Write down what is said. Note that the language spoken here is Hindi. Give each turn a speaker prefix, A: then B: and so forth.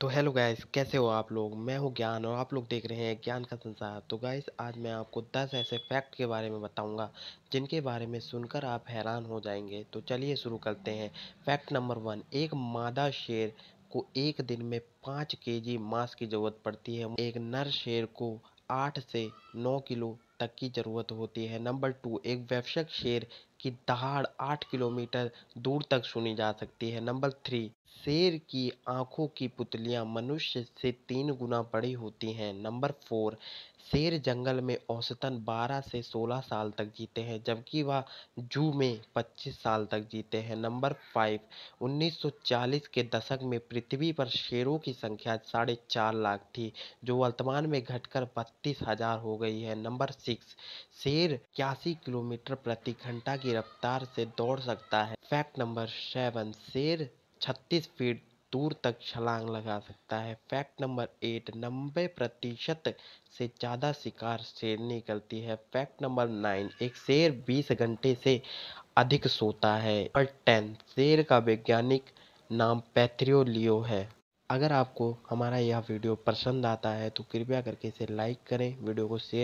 A: तो हेलो गाइस कैसे हो आप लोग मैं हूं ज्ञान और आप लोग देख रहे हैं ज्ञान का संसार तो गाइस आज मैं आपको 10 ऐसे फैक्ट के बारे में बताऊंगा जिनके बारे में सुनकर आप हैरान हो जाएंगे तो चलिए शुरू करते हैं फैक्ट नंबर वन एक मादा शेर को एक दिन में पाँच के मांस की ज़रूरत पड़ती है एक नर शेर को आठ से नौ किलो तक की ज़रूरत होती है नंबर टू एक वयस्क शेर की दहाड़ आठ किलोमीटर दूर तक सुनी जा सकती है नंबर थ्री शेर की आंखों की पुतलियां मनुष्य से तीन गुना बड़ी होती हैं नंबर फोर शेर जंगल में औसतन बारह से सोलह साल तक जीते हैं जबकि वह जू में पच्चीस साल तक जीते हैं नंबर फाइव 1940 के दशक में पृथ्वी पर शेरों की संख्या साढ़े चार लाख थी जो वर्तमान में घटकर बत्तीस हजार हो गई है नंबर सिक्स शेर इक्यासी किलोमीटर प्रति घंटा की रफ्तार से दौड़ सकता है फैक्ट नंबर सेवन शेर छत्तीस फीट दूर तक छलांग लगा सकता है फैक्ट नंबर एट नब्बे प्रतिशत से ज़्यादा शिकार शेर निकलती है फैक्ट नंबर नाइन एक शेर बीस घंटे से अधिक सोता है और टेन शेर का वैज्ञानिक नाम पैथ्रियोलियो है अगर आपको हमारा यह वीडियो पसंद आता है तो कृपया करके इसे लाइक करें वीडियो को शेयर